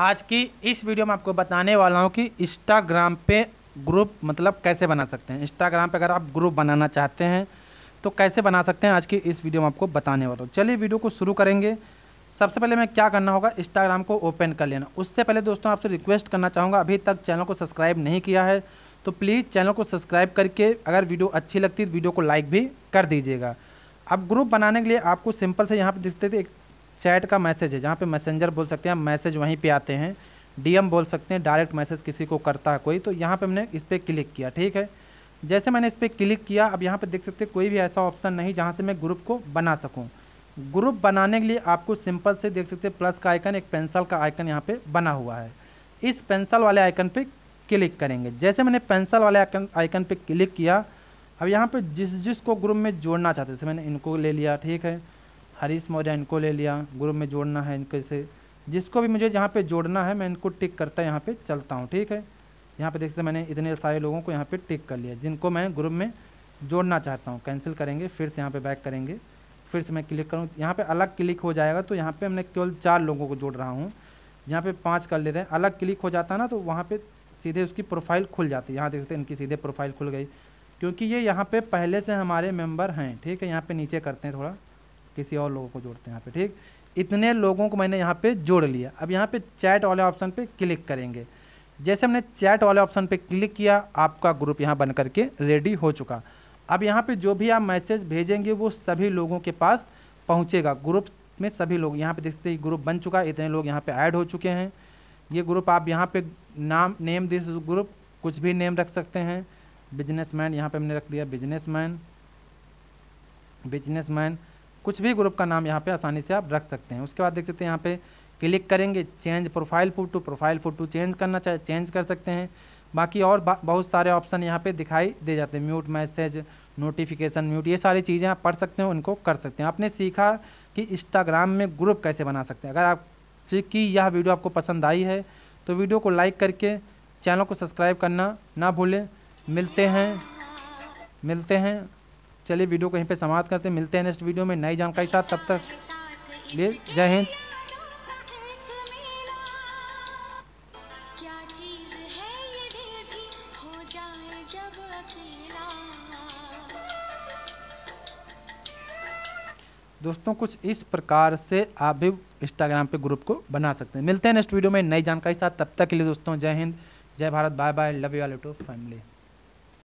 आज की इस वीडियो में आपको बताने वाला हूँ कि इंस्टाग्राम पे ग्रुप मतलब कैसे बना सकते हैं इंस्टाग्राम पे अगर आप ग्रुप बनाना चाहते हैं तो कैसे बना सकते हैं आज की इस वीडियो में आपको बताने वाला हूँ चलिए वीडियो को शुरू करेंगे सबसे पहले मैं क्या करना होगा इंस्टाग्राम को ओपन कर लेना उससे पहले दोस्तों आपसे रिक्वेस्ट करना चाहूँगा अभी तक चैनल को सब्सक्राइब नहीं किया है तो प्लीज़ चैनल को सब्सक्राइब करके अगर वीडियो अच्छी लगती है तो वीडियो को लाइक भी कर दीजिएगा अब ग्रुप बनाने के लिए आपको सिंपल से यहाँ पर दिखते थे चैट का मैसेज है जहाँ पे मैसेंजर बोल सकते हैं मैसेज वहीं पे आते हैं डीएम बोल सकते हैं डायरेक्ट मैसेज किसी को करता है कोई तो यहाँ पे हमने इस पर क्लिक किया ठीक है जैसे मैंने इस पर क्लिक किया अब यहाँ पर देख सकते हैं कोई भी ऐसा ऑप्शन नहीं जहाँ से मैं ग्रुप को बना सकूँ ग्रुप बनाने के लिए आपको सिंपल से देख सकते प्लस का आइकन एक पेंसिल का आइकन यहाँ पर बना हुआ है इस पेंसिल वाले आइकन पर क्लिक करेंगे जैसे मैंने पेंसिल वाले आइकन आइकन पर क्लिक किया अब यहाँ पर जिस जिस ग्रुप में जोड़ना चाहते थे मैंने इनको ले लिया ठीक है हरीश मौर्य इनको ले लिया ग्रुप में जोड़ना है इनके से जिसको भी मुझे यहाँ पे जोड़ना है मैं इनको टिक करता यहाँ पे चलता हूँ ठीक है यहाँ पे देखते मैंने इतने सारे लोगों को यहाँ पे टिक कर लिया जिनको मैं ग्रुप में जोड़ना चाहता हूँ कैंसिल करेंगे फिर से यहाँ पे बैक करेंगे फिर से मैं क्लिक करूँ यहाँ पे अलग क्लिक हो जाएगा तो यहाँ पे हमने केवल चार लोगों को जोड़ रहा हूँ यहाँ पे पाँच कर ले रहे हैं अलग क्लिक हो जाता है ना तो वहाँ पर सीधे उसकी प्रोफाइल खुल जाती है यहाँ देखते हैं इनकी सीधे प्रोफाइल खुल गई क्योंकि ये यहाँ पर पहले से हमारे मेम्बर हैं ठीक है यहाँ पर नीचे करते हैं थोड़ा किसी और लोगों को जोड़ते हैं यहाँ पे ठीक इतने लोगों को मैंने यहाँ पे जोड़ लिया अब यहाँ पे चैट वाले ऑप्शन पे क्लिक करेंगे जैसे हमने चैट वाले ऑप्शन पे क्लिक किया आपका ग्रुप यहाँ बन करके रेडी हो चुका अब यहाँ पे जो भी आप मैसेज भेजेंगे वो सभी लोगों के पास पहुँचेगा ग्रुप में सभी लोग यहाँ पे देखते हैं ग्रुप बन चुका इतने लोग यहाँ पर ऐड हो चुके हैं ये ग्रुप आप यहाँ पर नाम नेम दिस ग्रुप कुछ भी नेम रख सकते हैं बिजनेस मैन यहाँ पर हमने रख दिया बिजनेस बिजनेसमैन कुछ भी ग्रुप का नाम यहाँ पे आसानी से आप रख सकते हैं उसके बाद देख सकते हैं यहाँ पे क्लिक करेंगे change profile photo profile photo change करना चाहे चेंज कर सकते हैं बाकी और बा, बहुत सारे ऑप्शन यहाँ पे दिखाई दे जाते हैं म्यूट मैसेज नोटिफिकेशन म्यूट ये सारी चीज़ें आप पढ़ सकते हैं उनको कर सकते हैं आपने सीखा कि इंस्टाग्राम में ग्रुप कैसे बना सकते हैं अगर आप की यह वीडियो आपको पसंद आई है तो वीडियो को लाइक करके चैनल को सब्सक्राइब करना ना भूलें मिलते हैं मिलते हैं चलिए वीडियो को यहीं पे समाप्त करते हैं मिलते हैं नेक्स्ट वीडियो में नई जानकारी साथ तब तक ले जय हिंद दोस्तों कुछ इस प्रकार से आप भी इंस्टाग्राम पे ग्रुप को बना सकते हैं मिलते हैं नेक्स्ट वीडियो में नई जानकारी साथ तब तक के लिए दोस्तों जय हिंद जय Bharat bye bye love you all to family